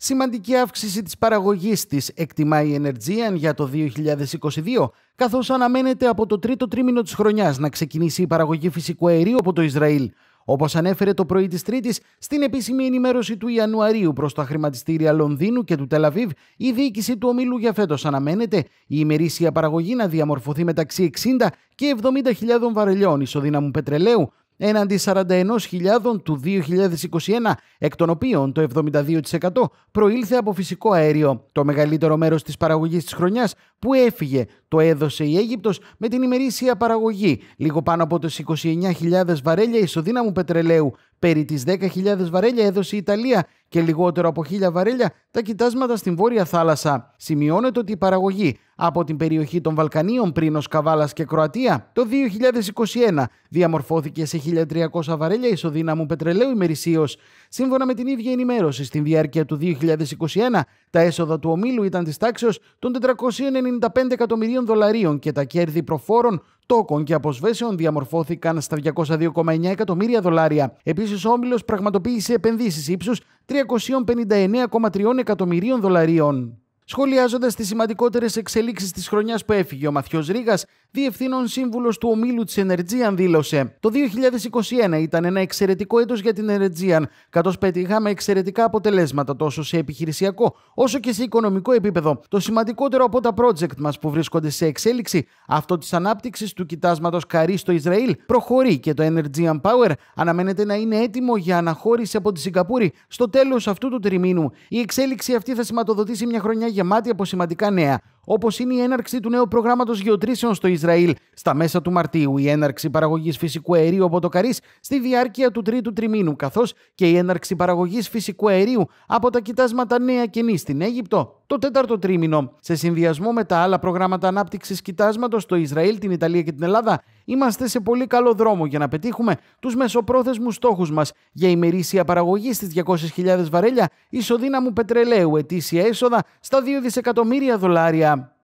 Σημαντική αύξηση της παραγωγής της εκτιμάει η Energian για το 2022, καθώς αναμένεται από το τρίτο τρίμηνο της χρονιάς να ξεκινήσει η παραγωγή φυσικού αερίου από το Ισραήλ. Όπως ανέφερε το πρωί της Τρίτης, στην επίσημη ενημέρωση του Ιανουαρίου προς τα χρηματιστήρια Λονδίνου και του Τελαβίβ, η διοίκηση του ομίλου για φέτος αναμένεται η ημερήσια παραγωγή να διαμορφωθεί μεταξύ 60 και 70.000 βαρελιών ισοδύναμου πετρελαίου, έναντι 41.000 του 2021, εκ των οποίων το 72% προήλθε από φυσικό αέριο. Το μεγαλύτερο μέρος της παραγωγής της χρονιάς που έφυγε το έδωσε η Αίγυπτος με την ημερήσια παραγωγή, λίγο πάνω από τις 29.000 βαρέλια ισοδύναμου πετρελαίου, περί τις 10.000 βαρέλια έδωσε η Ιταλία και λιγότερο από 1.000 βαρέλια τα κοιτάσματα στην Βόρεια Θάλασσα. Σημειώνεται ότι η παραγωγή από την περιοχή των Βαλκανίων πριν Καβάλας και Κροατία το 2021 διαμορφώθηκε σε 1.300 βαρέλια ισοδύναμου πετρελαίου ημερησίως. Σύμφωνα με την ίδια ενημέρωση, στην διάρκεια του 2021 τα έσοδα του ομίλου ήταν της τάξεως των 495 εκατομμυρίων δολαρίων και τα κέρδη προφόρων, τόκων και αποσβέσεων διαμορφώθηκαν στα 202,9 εκατομμύρια δολάρια. Επίσης, ο όμιλος πραγματοποίησε επενδύσεις ύψους 359,3 εκατομμυρίων δολαρίων Σχολιάζοντας τις σημαντικότερες εξελίξεις της χρονιάς που έφυγε, ο Μαθιός Ρήγας, διευθύνων σύμβουλος του ομίλου της Energian, δήλωσε: Το 2021 ήταν ένα εξαιρετικό έτος για την Energian, καθώς πετύχαμε εξαιρετικά αποτελέσματα τόσο σε επιχειρησιακό όσο και σε οικονομικό επίπεδο. Το σημαντικότερο από τα project μας που βρίσκονται σε εξέλιξη, αυτό της ανάπτυξης του κοιτάσματος καρύ στο Ισραήλ, προχωρεί και το Energian Power αναμένεται να είναι έτοιμο για αναχώρηση από τη Σιγκαπούρη στο τέλος αυτού του τριμήνου. Η εξέλιξη αυτή θα σηματοδοτήσει μια χρονιά γεμάτη από σημαντικά νέα όπως είναι η έναρξη του νέου προγράμματος γεωτρήσεων στο Ισραήλ στα μέσα του Μαρτίου, η έναρξη παραγωγής φυσικού αερίου από το Καρί στη διάρκεια του τρίτου τριμήνου, καθώς και η έναρξη παραγωγής φυσικού αερίου από τα κοιτάσματα Νέα Κενή στην Αίγυπτο το τέταρτο τρίμηνο. Σε συνδυασμό με τα άλλα προγράμματα ανάπτυξης κοιτάσματος στο Ισραήλ, την Ιταλία και την Ελλάδα, είμαστε σε πολύ καλό δρόμο για να πετύχουμε τους μεσοπρόθεσμους στόχους μας για ημερήσια παραγωγή στις 200.000 βαρέλια ισοδύναμου πετρελαίου ετήσια έσοδα στα 2 δισεκατομμύρια δολάρια.